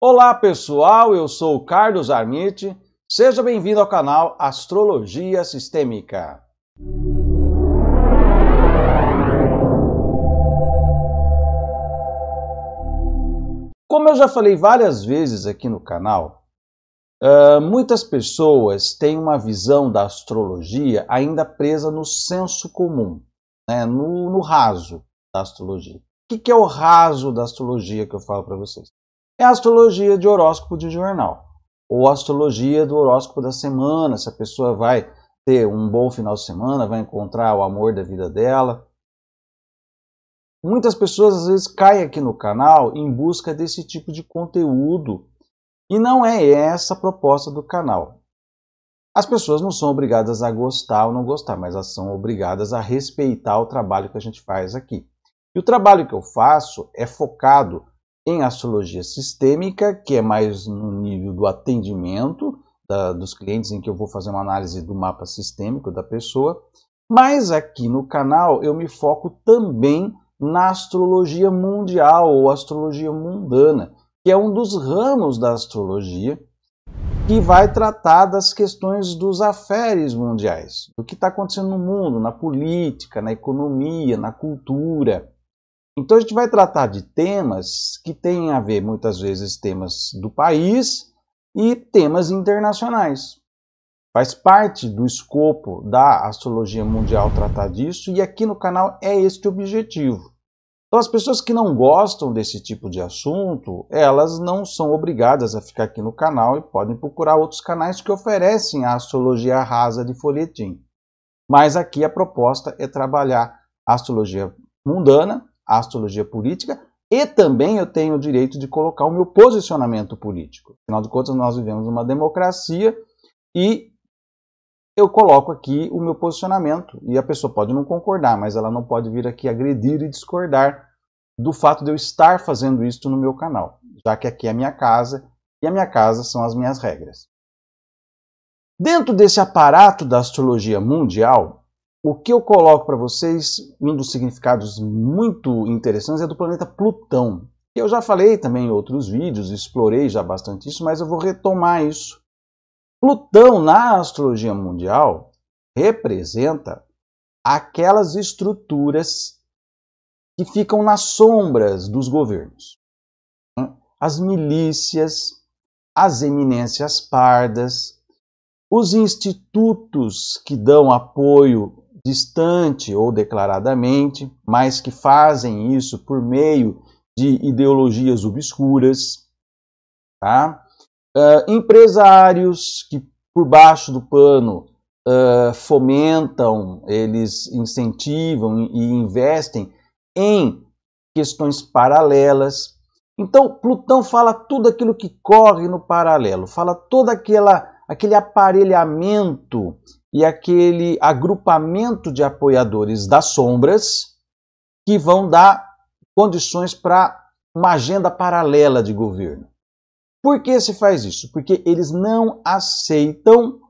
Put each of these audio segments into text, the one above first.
Olá pessoal, eu sou Carlos Armit, Seja bem-vindo ao canal Astrologia Sistêmica. Como eu já falei várias vezes aqui no canal, muitas pessoas têm uma visão da astrologia ainda presa no senso comum, né? no, no raso da astrologia. O que é o raso da astrologia que eu falo para vocês? é a astrologia de horóscopo de jornal, ou a astrologia do horóscopo da semana, se a pessoa vai ter um bom final de semana, vai encontrar o amor da vida dela. Muitas pessoas às vezes caem aqui no canal em busca desse tipo de conteúdo e não é essa a proposta do canal. As pessoas não são obrigadas a gostar ou não gostar, mas elas são obrigadas a respeitar o trabalho que a gente faz aqui. E o trabalho que eu faço é focado tem astrologia sistêmica, que é mais no nível do atendimento da, dos clientes, em que eu vou fazer uma análise do mapa sistêmico da pessoa. Mas aqui no canal eu me foco também na astrologia mundial ou astrologia mundana, que é um dos ramos da astrologia que vai tratar das questões dos aferes mundiais, do que está acontecendo no mundo, na política, na economia, na cultura. Então a gente vai tratar de temas que têm a ver muitas vezes temas do país e temas internacionais. Faz parte do escopo da astrologia mundial tratar disso e aqui no canal é este o objetivo. Então, as pessoas que não gostam desse tipo de assunto, elas não são obrigadas a ficar aqui no canal e podem procurar outros canais que oferecem a astrologia rasa de folhetim. Mas aqui a proposta é trabalhar a astrologia mundana a astrologia política e também eu tenho o direito de colocar o meu posicionamento político. Afinal de contas, nós vivemos uma democracia e eu coloco aqui o meu posicionamento. E a pessoa pode não concordar, mas ela não pode vir aqui agredir e discordar do fato de eu estar fazendo isso no meu canal, já que aqui é a minha casa e a minha casa são as minhas regras. Dentro desse aparato da astrologia mundial, o que eu coloco para vocês, um dos significados muito interessantes, é do planeta Plutão. Eu já falei também em outros vídeos, explorei já bastante isso, mas eu vou retomar isso. Plutão, na astrologia mundial, representa aquelas estruturas que ficam nas sombras dos governos. As milícias, as eminências pardas, os institutos que dão apoio distante ou declaradamente, mas que fazem isso por meio de ideologias obscuras, tá? Uh, empresários que por baixo do pano uh, fomentam, eles incentivam e investem em questões paralelas. Então, Plutão fala tudo aquilo que corre no paralelo, fala todo aquela, aquele aparelhamento e aquele agrupamento de apoiadores das sombras que vão dar condições para uma agenda paralela de governo. Por que se faz isso? Porque eles não aceitam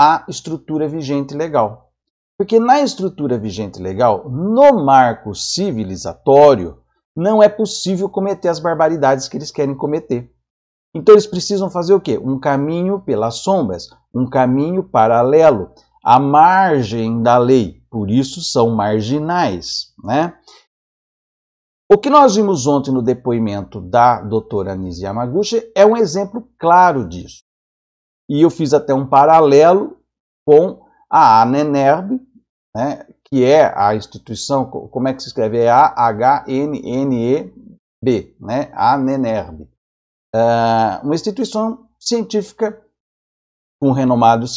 a estrutura vigente legal. Porque na estrutura vigente legal, no marco civilizatório, não é possível cometer as barbaridades que eles querem cometer. Então eles precisam fazer o quê? Um caminho pelas sombras, um caminho paralelo, à margem da lei. Por isso são marginais, né? O que nós vimos ontem no depoimento da doutora Anise Yamaguchi é um exemplo claro disso. E eu fiz até um paralelo com a ANENERB, né, que é a instituição, como é que se escreve? É A-H-N-N-E-B, né, ANENERB. Ah, uma instituição científica com renomados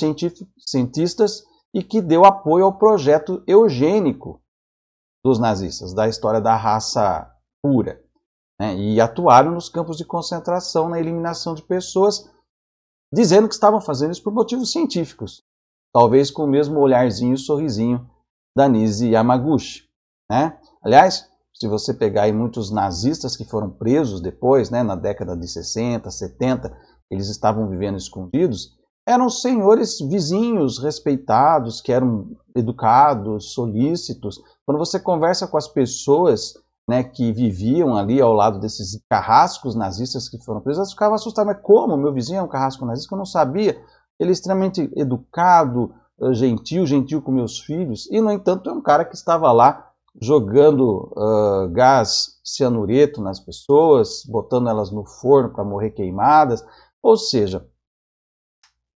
cientistas e que deu apoio ao projeto eugênico dos nazistas, da história da raça pura. Né? E atuaram nos campos de concentração na eliminação de pessoas, dizendo que estavam fazendo isso por motivos científicos, talvez com o mesmo olharzinho e sorrisinho da Nise Yamaguchi. Né? Aliás, se você pegar aí muitos nazistas que foram presos depois, né, na década de 60, 70, eles estavam vivendo escondidos, eram senhores vizinhos, respeitados, que eram educados, solícitos. Quando você conversa com as pessoas né, que viviam ali ao lado desses carrascos nazistas que foram presos, elas ficavam assustadas. Mas como? Meu vizinho é um carrasco nazista eu não sabia. Ele é extremamente educado, eh, gentil, gentil com meus filhos. E, no entanto, é um cara que estava lá jogando uh, gás cianureto nas pessoas, botando elas no forno para morrer queimadas. Ou seja,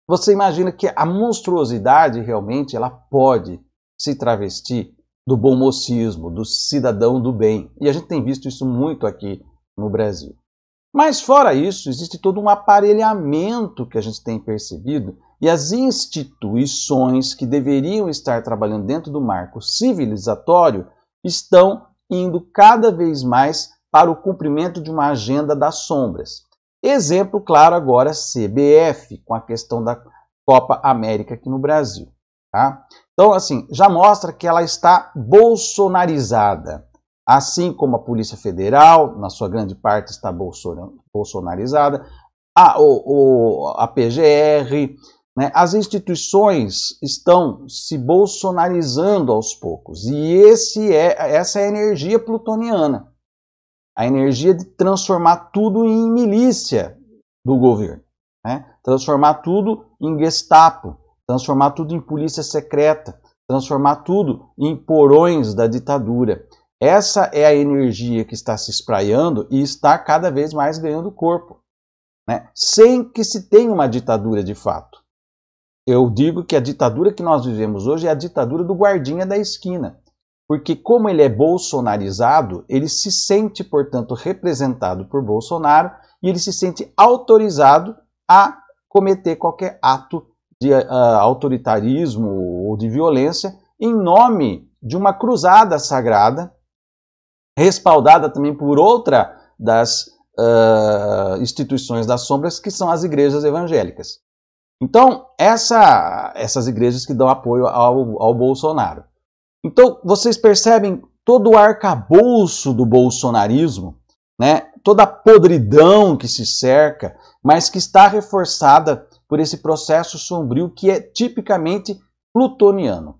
você imagina que a monstruosidade realmente ela pode se travestir do bom mocismo, do cidadão do bem. E a gente tem visto isso muito aqui no Brasil. Mas fora isso, existe todo um aparelhamento que a gente tem percebido e as instituições que deveriam estar trabalhando dentro do marco civilizatório estão indo cada vez mais para o cumprimento de uma agenda das sombras. Exemplo claro agora é CBF, com a questão da Copa América aqui no Brasil. Tá? Então, assim, já mostra que ela está bolsonarizada. Assim como a Polícia Federal, na sua grande parte, está bolsonarizada, a, o, o, a PGR, né? As instituições estão se bolsonarizando aos poucos e esse é essa é a energia plutoniana, a energia de transformar tudo em milícia do governo, né? transformar tudo em Gestapo, transformar tudo em polícia secreta, transformar tudo em porões da ditadura. Essa é a energia que está se espraiando e está cada vez mais ganhando corpo, né? sem que se tenha uma ditadura de fato eu digo que a ditadura que nós vivemos hoje é a ditadura do guardinha da esquina. Porque, como ele é bolsonarizado, ele se sente, portanto, representado por Bolsonaro e ele se sente autorizado a cometer qualquer ato de uh, autoritarismo ou de violência em nome de uma cruzada sagrada, respaldada também por outra das uh, instituições das sombras, que são as igrejas evangélicas. Então, essa, essas igrejas que dão apoio ao, ao Bolsonaro. Então, vocês percebem todo o arcabouço do bolsonarismo, né? toda a podridão que se cerca, mas que está reforçada por esse processo sombrio que é tipicamente plutoniano.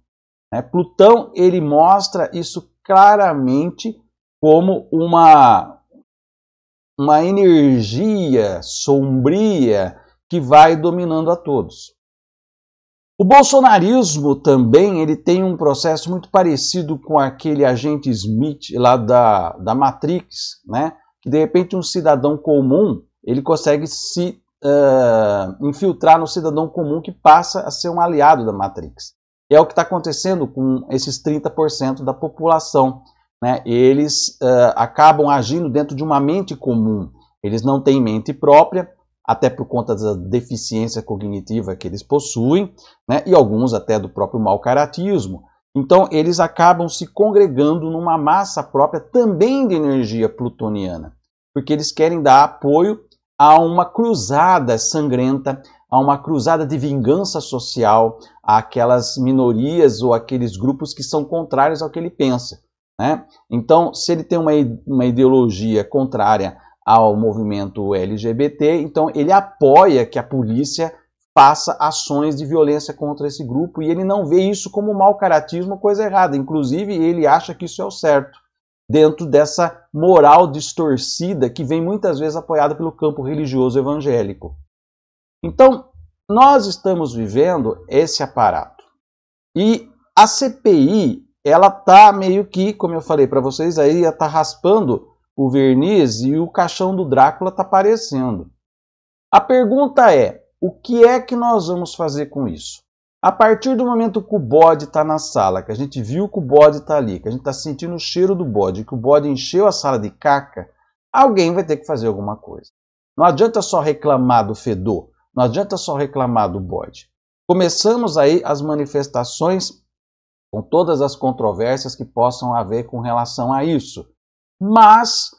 Né? Plutão ele mostra isso claramente como uma, uma energia sombria, que vai dominando a todos. O bolsonarismo também ele tem um processo muito parecido com aquele agente Smith lá da, da Matrix, né? que de repente um cidadão comum ele consegue se uh, infiltrar no cidadão comum que passa a ser um aliado da Matrix. E é o que está acontecendo com esses 30% da população. Né? Eles uh, acabam agindo dentro de uma mente comum. Eles não têm mente própria, até por conta da deficiência cognitiva que eles possuem, né, e alguns até do próprio mau caratismo. Então, eles acabam se congregando numa massa própria também de energia plutoniana, porque eles querem dar apoio a uma cruzada sangrenta, a uma cruzada de vingança social, àquelas minorias ou aqueles grupos que são contrários ao que ele pensa. Né? Então, se ele tem uma, uma ideologia contrária ao movimento LGBT, então ele apoia que a polícia faça ações de violência contra esse grupo e ele não vê isso como mau caratismo, coisa errada. Inclusive, ele acha que isso é o certo, dentro dessa moral distorcida que vem muitas vezes apoiada pelo campo religioso evangélico. Então, nós estamos vivendo esse aparato. E a CPI, ela tá meio que, como eu falei para vocês aí, ela tá raspando o verniz e o caixão do Drácula está aparecendo. A pergunta é: o que é que nós vamos fazer com isso? A partir do momento que o bode está na sala, que a gente viu que o bode está ali, que a gente está sentindo o cheiro do bode, que o bode encheu a sala de caca, alguém vai ter que fazer alguma coisa. Não adianta só reclamar do fedor, não adianta só reclamar do bode. Começamos aí as manifestações com todas as controvérsias que possam haver com relação a isso mas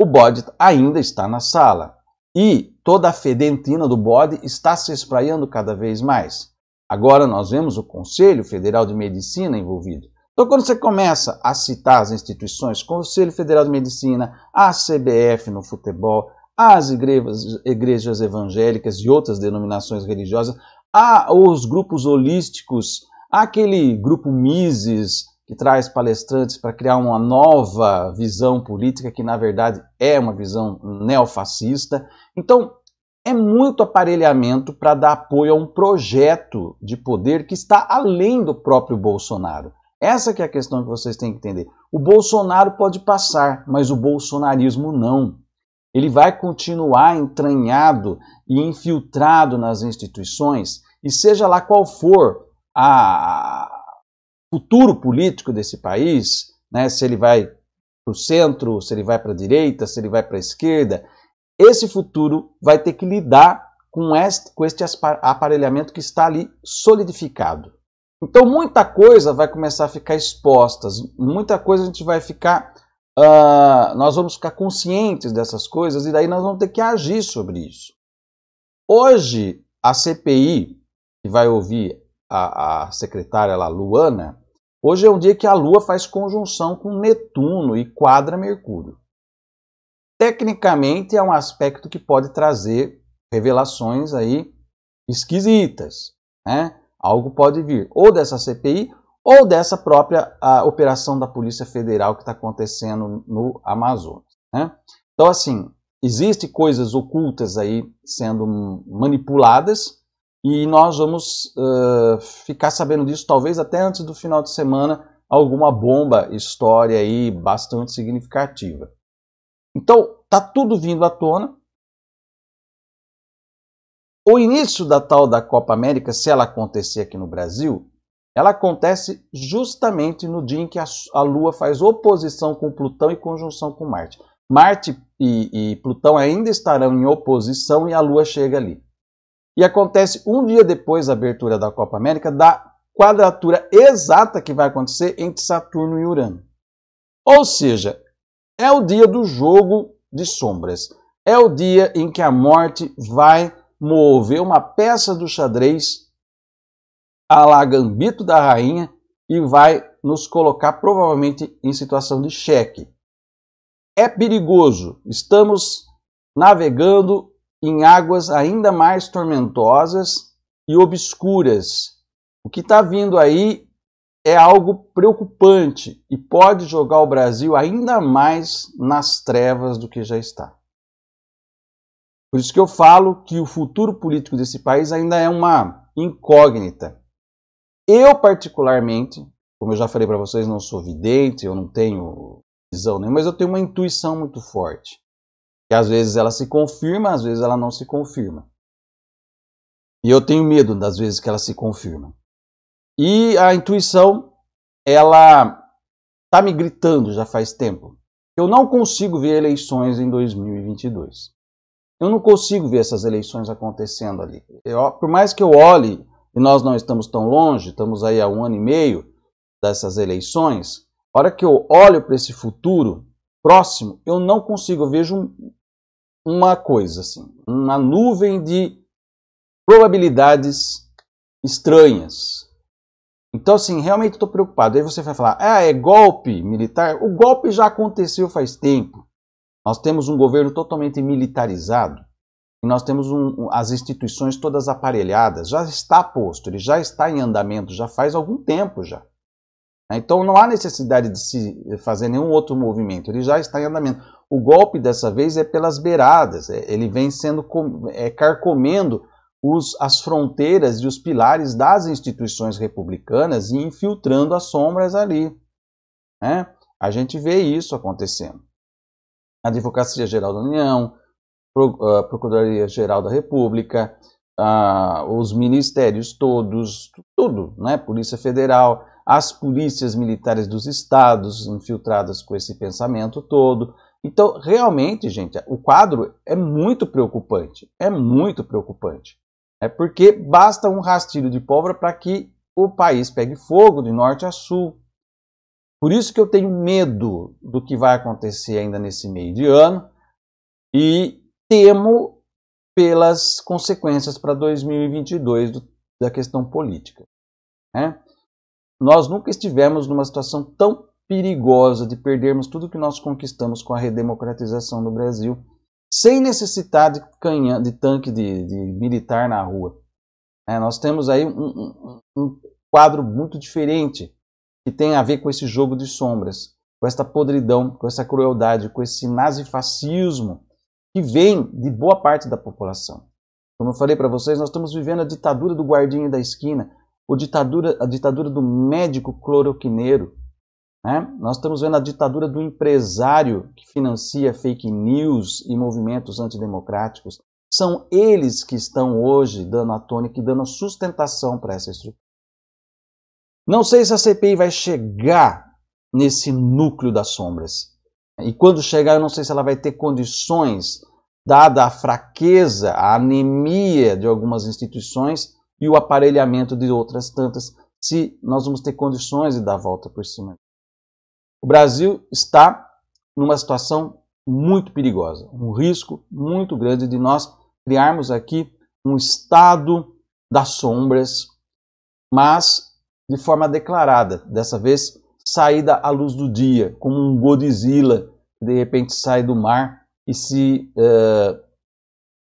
o bode ainda está na sala e toda a fedentina do bode está se espraiando cada vez mais. Agora nós vemos o Conselho Federal de Medicina envolvido. Então, quando você começa a citar as instituições, Conselho Federal de Medicina, a CBF no futebol, as igrejas, igrejas evangélicas e outras denominações religiosas, a, os grupos holísticos, aquele grupo Mises, que traz palestrantes para criar uma nova visão política, que na verdade é uma visão neofascista. Então, é muito aparelhamento para dar apoio a um projeto de poder que está além do próprio Bolsonaro. Essa que é a questão que vocês têm que entender. O Bolsonaro pode passar, mas o bolsonarismo não. Ele vai continuar entranhado e infiltrado nas instituições, e seja lá qual for a, futuro político desse país, né, se ele vai para o centro, se ele vai para a direita, se ele vai para a esquerda, esse futuro vai ter que lidar com este, com este aparelhamento que está ali solidificado. Então, muita coisa vai começar a ficar exposta, muita coisa a gente vai ficar. Uh, nós vamos ficar conscientes dessas coisas e daí nós vamos ter que agir sobre isso. Hoje, a CPI, que vai ouvir a, a secretária lá, Luana, hoje é um dia que a Lua faz conjunção com Netuno e quadra Mercúrio. Tecnicamente é um aspecto que pode trazer revelações aí esquisitas, né? Algo pode vir ou dessa CPI ou dessa própria operação da Polícia Federal que está acontecendo no Amazonas. Né? Então, assim, existem coisas ocultas aí sendo manipuladas e nós vamos uh, ficar sabendo disso talvez até antes do final de semana, alguma bomba história aí bastante significativa. Então, tá tudo vindo à tona. O início da tal da Copa América, se ela acontecer aqui no Brasil, ela acontece justamente no dia em que a, a Lua faz oposição com Plutão e conjunção com Marte. Marte e, e Plutão ainda estarão em oposição e a Lua chega ali. E acontece um dia depois da abertura da Copa América, da quadratura exata que vai acontecer entre Saturno e Urano. Ou seja, é o dia do jogo de sombras. É o dia em que a morte vai mover uma peça do xadrez a lagambito da rainha e vai nos colocar provavelmente em situação de cheque. É perigoso. Estamos navegando em águas ainda mais tormentosas e obscuras. O que está vindo aí é algo preocupante e pode jogar o Brasil ainda mais nas trevas do que já está. Por isso que eu falo que o futuro político desse país ainda é uma incógnita. Eu, particularmente, como eu já falei para vocês, não sou vidente, eu não tenho visão, nem, mas eu tenho uma intuição muito forte que às vezes ela se confirma, às vezes ela não se confirma. E eu tenho medo das vezes que ela se confirma. E a intuição, ela tá me gritando já faz tempo. Eu não consigo ver eleições em 2022. Eu não consigo ver essas eleições acontecendo ali. Eu, por mais que eu olhe, e nós não estamos tão longe, estamos aí há um ano e meio dessas eleições, a hora que eu olho para esse futuro próximo, eu não consigo, eu vejo um, uma coisa, assim, uma nuvem de probabilidades estranhas. Então, assim, realmente estou preocupado. Aí você vai falar, ah, é golpe militar? O golpe já aconteceu faz tempo. Nós temos um governo totalmente militarizado e nós temos um, as instituições todas aparelhadas. Já está posto, ele já está em andamento, já faz algum tempo já. Né? Então não há necessidade de se fazer nenhum outro movimento, ele já está em andamento. O golpe dessa vez é pelas beiradas, é, ele vem sendo é, carcomendo os, as fronteiras e os pilares das instituições republicanas e infiltrando as sombras ali. Né? A gente vê isso acontecendo. A Advocacia Geral da União, Pro, a Procuradoria Geral da República, a, os ministérios todos, tudo, né? Polícia Federal, as polícias militares dos estados infiltradas com esse pensamento todo, então, realmente, gente, o quadro é muito preocupante. É muito preocupante. É porque basta um rastilho de pólvora para que o país pegue fogo de norte a sul. Por isso que eu tenho medo do que vai acontecer ainda nesse meio de ano e temo pelas consequências para 2022 do, da questão política. Né? Nós nunca estivemos numa situação tão perigosa de perdermos tudo que nós conquistamos com a redemocratização no Brasil, sem necessitar de de tanque de, de militar na rua. É, nós temos aí um, um, um quadro muito diferente que tem a ver com esse jogo de sombras, com esta podridão, com essa crueldade, com esse nazifascismo que vem de boa parte da população. Como eu falei para vocês, nós estamos vivendo a ditadura do guardinho da esquina, ditadura, a ditadura do médico cloroquineiro, né? Nós estamos vendo a ditadura do empresário que financia fake news e movimentos antidemocráticos. São eles que estão hoje dando a tônica e dando a sustentação para essa estrutura. Não sei se a CPI vai chegar nesse núcleo das sombras. E quando chegar, eu não sei se ela vai ter condições, dada a fraqueza, a anemia de algumas instituições e o aparelhamento de outras tantas, se nós vamos ter condições de dar a volta por cima. O Brasil está numa situação muito perigosa, um risco muito grande de nós criarmos aqui um estado das sombras, mas de forma declarada, dessa vez saída à luz do dia, como um Godzilla que de repente sai do mar e se uh,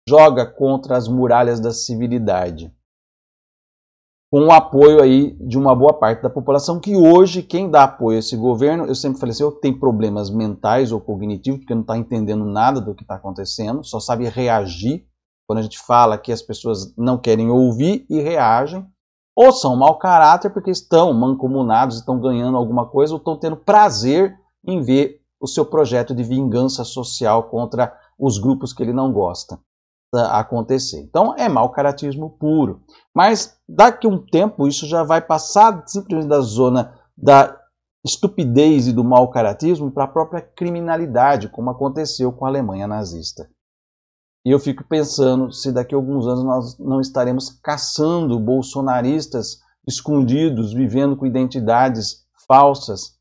joga contra as muralhas da civilidade com o apoio aí de uma boa parte da população, que hoje quem dá apoio a esse governo, eu sempre falei assim, tem problemas mentais ou cognitivos, porque não está entendendo nada do que está acontecendo, só sabe reagir, quando a gente fala que as pessoas não querem ouvir e reagem, ou são mau caráter porque estão mancomunados, estão ganhando alguma coisa, ou estão tendo prazer em ver o seu projeto de vingança social contra os grupos que ele não gosta acontecer. Então é mau caratismo puro. Mas daqui a um tempo isso já vai passar simplesmente da zona da estupidez e do mau caratismo para a própria criminalidade, como aconteceu com a Alemanha nazista. E eu fico pensando se daqui a alguns anos nós não estaremos caçando bolsonaristas escondidos, vivendo com identidades falsas,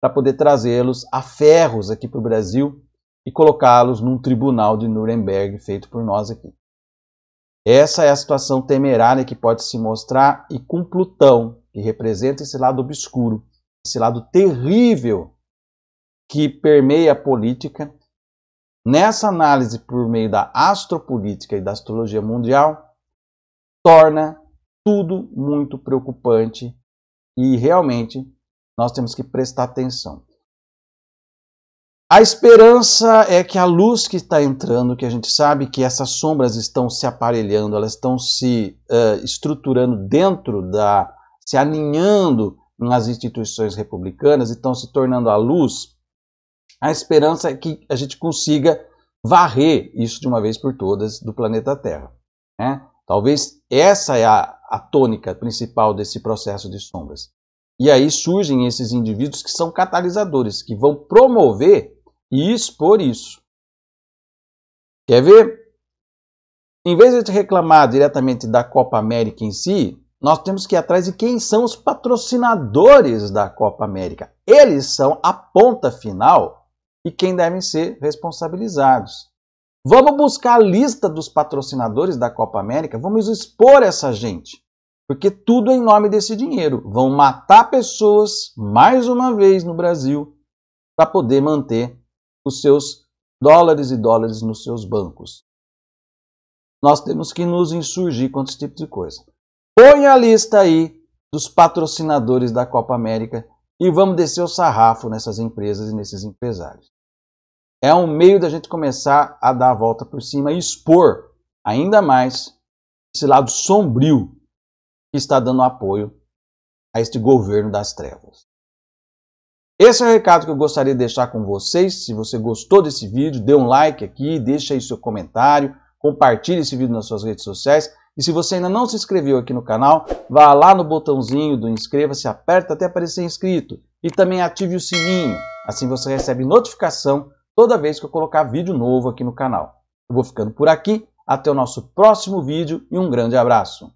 para poder trazê-los a ferros aqui para o Brasil e colocá-los num tribunal de Nuremberg feito por nós aqui. Essa é a situação temerária que pode se mostrar e com Plutão, que representa esse lado obscuro, esse lado terrível que permeia a política. Nessa análise por meio da astropolítica e da astrologia mundial, torna tudo muito preocupante e realmente nós temos que prestar atenção. A esperança é que a luz que está entrando, que a gente sabe que essas sombras estão se aparelhando, elas estão se uh, estruturando dentro da. se alinhando nas instituições republicanas e estão se tornando a luz. A esperança é que a gente consiga varrer isso de uma vez por todas do planeta Terra. Né? Talvez essa é a, a tônica principal desse processo de sombras. E aí surgem esses indivíduos que são catalisadores, que vão promover e expor isso. Quer ver? Em vez de reclamar diretamente da Copa América em si, nós temos que ir atrás de quem são os patrocinadores da Copa América. Eles são a ponta final e quem devem ser responsabilizados. Vamos buscar a lista dos patrocinadores da Copa América, vamos expor essa gente, porque tudo é em nome desse dinheiro. Vão matar pessoas mais uma vez no Brasil para poder manter os seus dólares e dólares nos seus bancos. Nós temos que nos insurgir contra esse tipo de coisa. Põe a lista aí dos patrocinadores da Copa América e vamos descer o sarrafo nessas empresas e nesses empresários. É um meio da gente começar a dar a volta por cima e expor ainda mais esse lado sombrio que está dando apoio a este governo das trevas. Esse é o recado que eu gostaria de deixar com vocês. Se você gostou desse vídeo, dê um like aqui, deixe aí seu comentário, compartilhe esse vídeo nas suas redes sociais. E se você ainda não se inscreveu aqui no canal, vá lá no botãozinho do inscreva-se, aperta até aparecer inscrito. E também ative o sininho, assim você recebe notificação toda vez que eu colocar vídeo novo aqui no canal. Eu vou ficando por aqui, até o nosso próximo vídeo e um grande abraço.